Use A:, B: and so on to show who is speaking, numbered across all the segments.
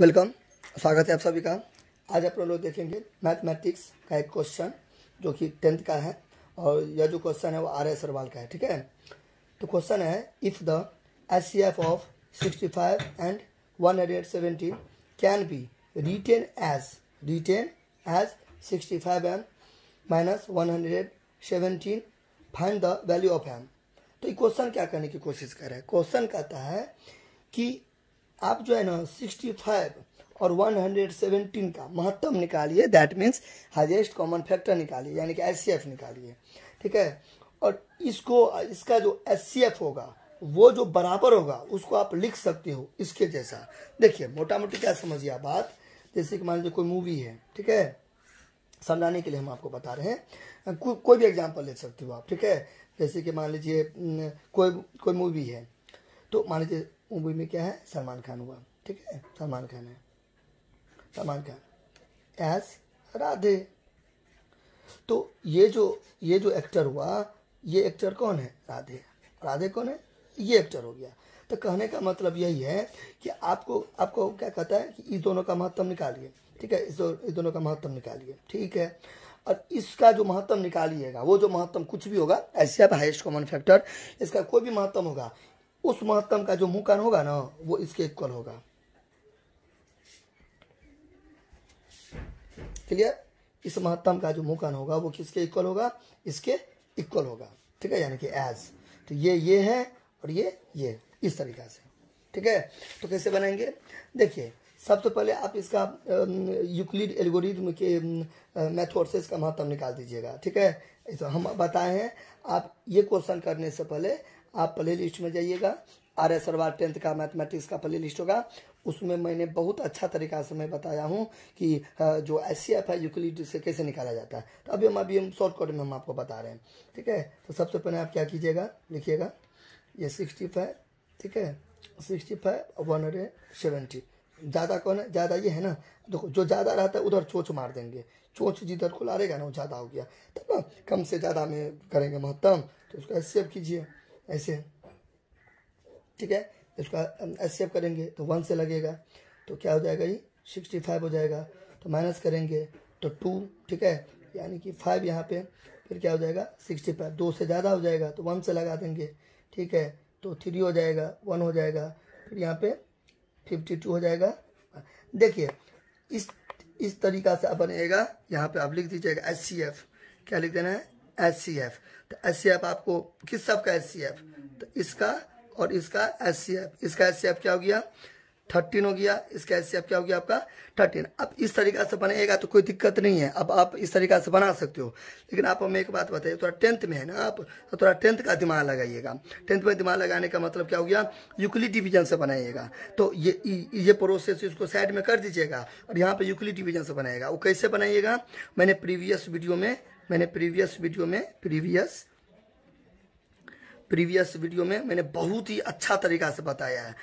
A: welcome स्वागत है आप सभी का आज आप लोग देखेंगे मैथमेटिक्स का एक क्वेश्चन जो कि टेंथ का है और यह जो क्वेश्चन है वो आर एस अरवाल का है ठीक है तो क्वेश्चन है if the S C F of sixty five and one hundred seventeen can be written as written as sixty five M minus one hundred seventeen find the value of M तो ये question क्या करने की कोशिश कर रहे question कहता है कि आप जो है ना सिक्सटी फाइव और 117 का महत्तम निकालिए that means highest common factor निकालिए यानी कि एस निकालिए ठीक है और इसको इसका जो एस होगा वो जो बराबर होगा उसको आप लिख सकते हो इसके जैसा देखिए मोटा मोटी क्या समझिए आप बात जैसे कि मान लीजिए कोई मूवी है ठीक है समझाने के लिए हम आपको बता रहे हैं को, कोई भी एग्जाम्पल ले सकते हो आप ठीक है जैसे कि मान लीजिए कोई कोई मूवी है तो मान लीजिए मूवी में क्या है सलमान खान हुआ ठीक है सलमान खान है सलमान खान एस राधे तो ये जो ये जो एक्टर हुआ ये एक्टर कौन है राधे राधे कौन है ये एक्टर हो गया तो कहने का मतलब यही है कि आपको आपको क्या कहता है कि इस दोनों का महत्व निकालिए ठीक है इस, दो, इस दोनों का महत्व निकालिए ठीक है और इसका जो महत्व निकालिएगा वो जो महत्व कुछ भी होगा ऐसे आप हाइस्ट कॉमन फैक्टर इसका कोई भी महत्व होगा उस महत्तम का जो मुंह होगा ना वो इसके इक्वल होगा क्लियर इस महत्तम का जो मुकन होगा वो किसके इक्वल होगा इसके इक्वल होगा ठीक है यानी कि एज तो ये ये है और ये ये इस तरीका से ठीक है तो कैसे बनाएंगे देखिए सबसे तो पहले आप इसका यूक्लिड एल्गोरिथम के मेथड से इसका महत्व निकाल दीजिएगा ठीक है तो हम बताए हैं आप ये क्वेश्चन करने से पहले आप प्ले लिस्ट में जाइएगा आर एस अरवार टेंथ का मैथमेटिक्स का प्ले लिस्ट होगा उसमें मैंने बहुत अच्छा तरीका से मैं बताया हूँ कि जो एस सी एफ है यूक्लिड से कैसे निकाला जाता है तो अभी हम अभी हम शॉर्टकट में हम आपको बता रहे हैं ठीक है तो सबसे पहले आप क्या कीजिएगा लिखिएगा ये सिक्सटी फाइव ठीक है sixty five one hundred seventy ज़्यादा कौन है ज़्यादा ये है ना देखो जो ज़्यादा रहता है उधर चोच मार देंगे चोच जिधर को रहेगा ना वो ज़्यादा हो गया तब ना कम से ज़्यादा में करेंगे महत्तम तो उसका सेव कीजिए ऐसे ठीक है इसका एचसीएफ करेंगे तो वन से लगेगा तो क्या हो जाएगा ये सिक्सटी फाइव हो जाएगा तो माइनस करेंगे तो टू ठीक है यानी कि फाइव यहाँ पे फिर क्या हो जाएगा सिक्सटी फाइव दो से ज़्यादा हो जाएगा तो वन से लगा देंगे ठीक है तो थ्री हो जाएगा वन हो जाएगा फिर यहाँ पे फिफ्टी टू हो जाएगा देखिए इस इस तरीका से आप बनेगा यहाँ पर आप लिख दीजिएगा एस सी एफ क्या लिख देना है एस सी एफ तो एस सी एफ आपको किस सब का एस सी एफ तो इसका और इसका एस सी एफ इसका एस सी एफ क्या हो गया थर्टीन हो गया इसका एस सी एफ क्या हो गया आपका थर्टीन अब इस तरीका से बनेगा तो कोई दिक्कत नहीं है अब आप इस तरीका से बना सकते हो लेकिन आप हमें एक बात बताइए थोड़ा टेंथ में है ना आप तो थोड़ा टेंथ का दिमाग लगाइएगा टेंथ में दिमाग लगाने का मतलब क्या हो गया यूक्ली डिवीजन से बनाइएगा तो ये ये प्रोसेस इसको साइड में कर दीजिएगा और यहाँ पर यूक्ली डिवीजन से बनाएगा वो कैसे बनाइएगा मैंने प्रीवियस वीडियो में मैंने प्रीवियस वीडियो में प्रीवियस प्रीवियस वीडियो में मैंने बहुत ही अच्छा तरीका से बताया है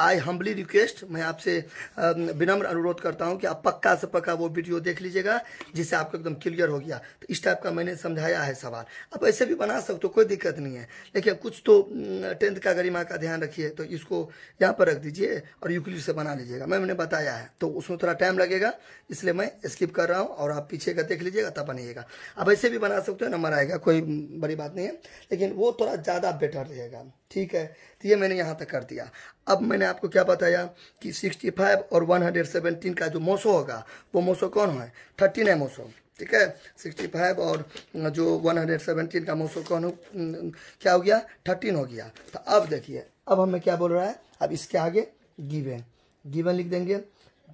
A: आई हम्बली रिक्वेस्ट मैं आपसे विनम्र अनुरोध करता हूं कि आप पक्का से पक्का वो वीडियो देख लीजिएगा जिससे आपको एकदम क्लियर हो गया तो इस टाइप का मैंने समझाया है सवाल आप ऐसे भी बना सकते हो कोई दिक्कत नहीं है लेकिन कुछ तो टेंथ का गरिमा का ध्यान रखिए तो इसको यहाँ पर रख दीजिए और यूक्लिड से बना लीजिएगा मैं मैंने बताया है तो उसमें थोड़ा टाइम लगेगा इसलिए मैं स्किप कर रहा हूँ और आप पीछे का देख लीजिएगा तब बनिएगा आप ऐसे भी बना सकते हो नंबर आएगा कोई बड़ी बात नहीं है लेकिन वो थोड़ा ज़्यादा बेटर रहेगा ठीक है तो ये मैंने यहाँ तक कर दिया अब मैंने आपको क्या बताया कि 65 और 117 का जो मोसो होगा वो मोसो कौन है थर्टीन है मोसो ठीक है 65 और जो 117 का मोसो कौन हो क्या हो गया 13 हो गया तो अब देखिए अब हमें क्या बोल रहा है अब इसके आगे गिवन गिवन लिख देंगे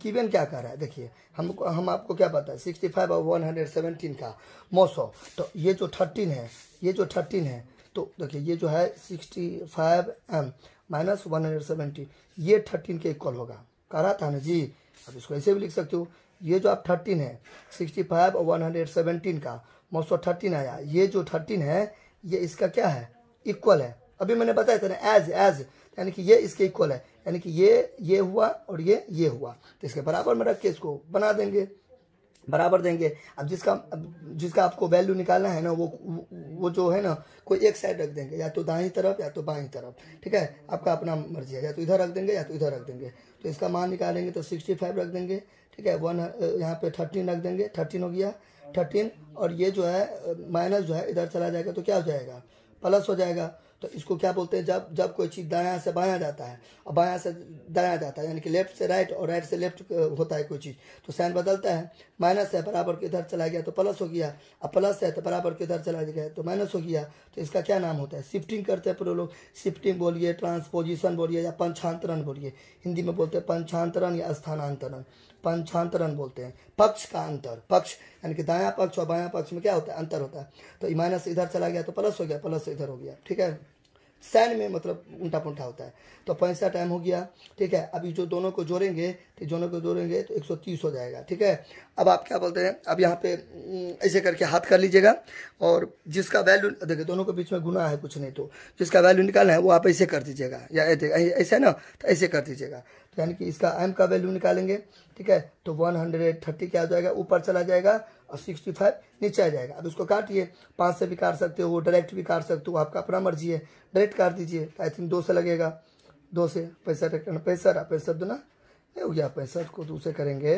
A: गिवन क्या कर रहा है देखिए हम हम आपको क्या पता है सिक्सटी फाइव और वन हंड्रेड सेवनटीन का मोसो तो ये जो थर्टीन है ये जो थर्टीन है तो देखिए ये जो है sixty five M minus one hundred seventy ये थर्टीन के इक्वल होगा कह रहा था ना जी अब इसको ऐसे भी लिख सकते हो ये जो आप थर्टीन है सिक्सटी फाइव और वन हंड्रेड सेवेंटीन का मोस्ट थर्टीन आया ये जो थर्टीन है ये इसका क्या है इक्वल है अभी मैंने बताया था ना एज एज यानी कि ये इसके इक्वल है यानी कि ये ये हुआ और ये ये हुआ तो इसके बराबर में रख के इसको बना देंगे बराबर देंगे अब जिसका अब जिसका आपको वैल्यू निकालना है ना वो वो जो है ना कोई एक साइड रख देंगे या तो दाई तरफ या तो बाई तरफ ठीक है आपका अपना मर्जी है या तो इधर रख देंगे या तो इधर रख देंगे तो इसका मान निकालेंगे तो सिक्सटी फाइव रख देंगे ठीक है वन यहाँ पे थर्टीन रख देंगे थर्टीन हो गया थर्टीन और ये जो है माइनस जो है इधर चला जाएगा तो क्या हो जाएगा प्लस हो जाएगा तो इसको क्या बोलते हैं जब जब कोई चीज़ दायां से बायां जाता है और बायां से दायां जाता है यानी कि लेफ्ट से राइट और राइट से लेफ्ट होता है कोई चीज़ तो साइन बदलता है माइनस है बराबर के इधर चला गया तो प्लस हो गया अब प्लस है तो बराबर के इधर चला गया तो माइनस हो गया तो इसका क्या नाम होता है शिफ्टिंग करते हैं पूरे लोग शिफ्टिंग बोलिए ट्रांसपोजिशन बोलिए या पंचांतरण बोलिए हिंदी में बोलते हैं पंचांतरण या स्थानांतरण पंचांतरण बोलते हैं पक्ष का अंतर पक्ष यानी कि दाया पक्ष और बाया पक्ष में क्या होता है अंतर होता है तो माइनस इधर चला गया तो प्लस हो गया प्लस इधर हो गया ठीक है सैन में मतलब उल्टा पुलटा होता है तो पैंसठ टाइम हो गया ठीक है अभी जो दोनों को जोड़ेंगे तो दोनों को जोड़ेंगे तो 130 हो जाएगा ठीक है अब आप क्या बोलते हैं अब यहाँ पे हम्म, ऐसे करके हाथ कर लीजिएगा और जिसका वैल्यू देखिए दोनों के बीच में गुना है कुछ नहीं तो जिसका वैल्यू निकालना है वो आप ऐसे कर दीजिएगा या ऐसे है ना तो ऐसे कर दीजिएगा तो यानी कि इसका एम का वैल्यू निकालेंगे ठीक है तो वन हंड्रेड थर्टी क्या हो जाएगा ऊपर चला जाएगा और सिक्सटी फाइव नीचे आ जाएगा अब इसको काटिए पाँच से भी काट सकते हो डायरेक्ट भी काट सकते हो आपका अपना मर्जी है डायरेक्ट काट दीजिए आई थिंक दो से लगेगा दो से पैंसठ पैंसठ पैंसठ दो ना हो गया पैंसठ को दूसरे करेंगे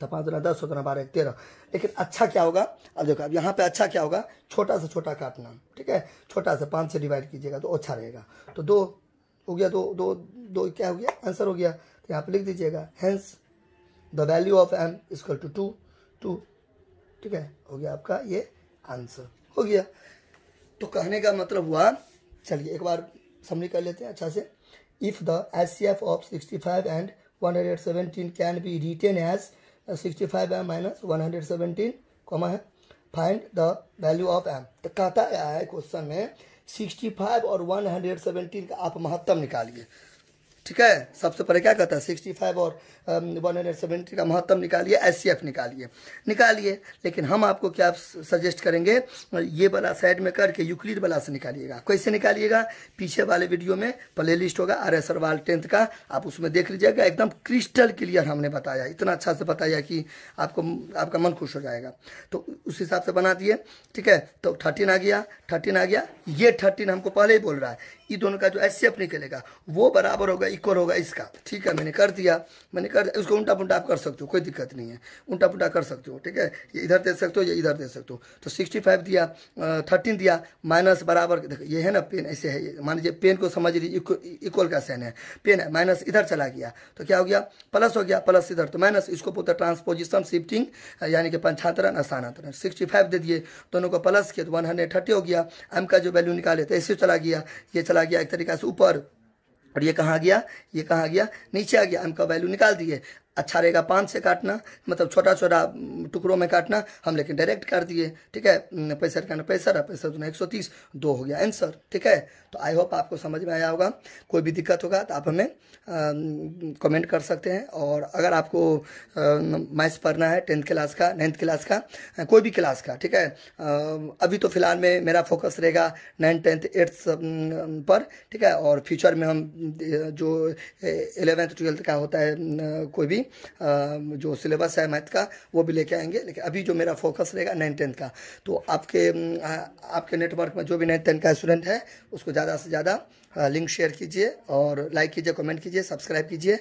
A: तो पाँच दुना दस होना बारह तेरह लेकिन अच्छा क्या होगा अब देखो अब यहाँ पे अच्छा क्या होगा छोटा से छोटा काटना ठीक है छोटा से पाँच से डिवाइड कीजिएगा तो अच्छा रहेगा तो दो हो गया दो दो दो क्या हो गया आंसर हो गया तो यहाँ पे लिख दीजिएगा hence the value of M equal to two two ठीक है हो गया आपका ये आंसर हो गया तो कहने का मतलब हुआ चलिए एक बार समझ कर लेते हैं अच्छा से if the S C F of sixty five and one hundred seventeen can be written as sixty five M minus one hundred seventeen comma है find the value of M तो कहता है क्वेश्चन में सिक्सटी फाइव और one hundred seventeen का आप महत्तम निकालिए ठीक है सबसे पहले क्या कहता है सिक्सटी फाइव और वन हंड्रेड सेवेंटी का महत्तम निकालिए एस सी एफ निकालिए निकालिए लेकिन हम आपको क्या सजेस्ट करेंगे ये वाला साइड में करके यूक्लिड वाला से निकालिएगा कैसे निकालिएगा पीछे वाले वीडियो में प्ले लिस्ट होगा आर एस अरवाल टेंथ का आप उसमें देख लीजिएगा एकदम क्रिस्टल क्लियर हमने बताया इतना अच्छा से बताया कि आपको आपका मन खुश हो जाएगा तो उस हिसाब से बना दिए ठीक है तो थर्टीन आ गया थर्टीन आ गया ये थर्टीन हमको पहले ही बोल रहा है ये दोनों का जो एस सी निकलेगा वो बराबर होगा इक्वल होगा इसका ठीक है मैंने कर दिया मैंने कर कर उसको उल्टा पुलटा आप कर सकते हो कोई दिक्कत नहीं है उल्टा पुलटा कर सकते हो ठीक है ये इधर दे सकते हो या इधर दे सकते हो तो सिक्सटी फाइव दिया थर्टीन दिया माइनस बराबर देखो ये है ना पेन ऐसे है मान लीजिए पेन को समझ लीजिए इक्वल का सैन है पेन है माइनस इधर चला गया तो क्या हो गया प्लस हो गया प्लस इधर तो माइनस इसको बोलते ट्रांसपोजिशन शिफ्टिंग यानी कि पंचांतरण स्थानांतरण सिक्सटी फाइव दे दिए दोनों को प्लस किया तो वन हंड्रेड थर्टी हो गया एम का जो वैल्यू निकाले तो ऐसे चला गया ये चला गया एक तरीका से ऊपर और ये कहाँ गया ये कहाँ गया नीचे आ गया एम का वैल्यू निकाल दिए अच्छा रहेगा पान से काटना मतलब छोटा छोटा टुकड़ों में काटना हम लेकिन डायरेक्ट काट दिए ठीक है पैसा का रहा पैसा दुना एक सौ तीस दो हो गया आंसर ठीक है तो आई होप आपको समझ में आया होगा कोई भी दिक्कत होगा तो आप हमें कमेंट कर सकते हैं और अगर आपको मैथ्स पढ़ना है टेंथ क्लास का नाइन्थ क्लास का कोई भी क्लास का ठीक है अभी तो फिलहाल में मेरा फोकस रहेगा नाइन्थ टेंथ एट्थ पर ठीक है और फ्यूचर में हम जो एलेवेंथ ट्वेल्थ का होता है कोई भी जो सिलेबस है मैथ का वो भी लेके आएंगे लेकिन अभी जो मेरा फोकस रहेगा नाइन टेंथ का तो आपके आपके नेटवर्क में जो भी नाइन टेंथ का स्टूडेंट है उसको ज़्यादा से ज़्यादा लिंक शेयर कीजिए और लाइक कीजिए कमेंट कीजिए सब्सक्राइब कीजिए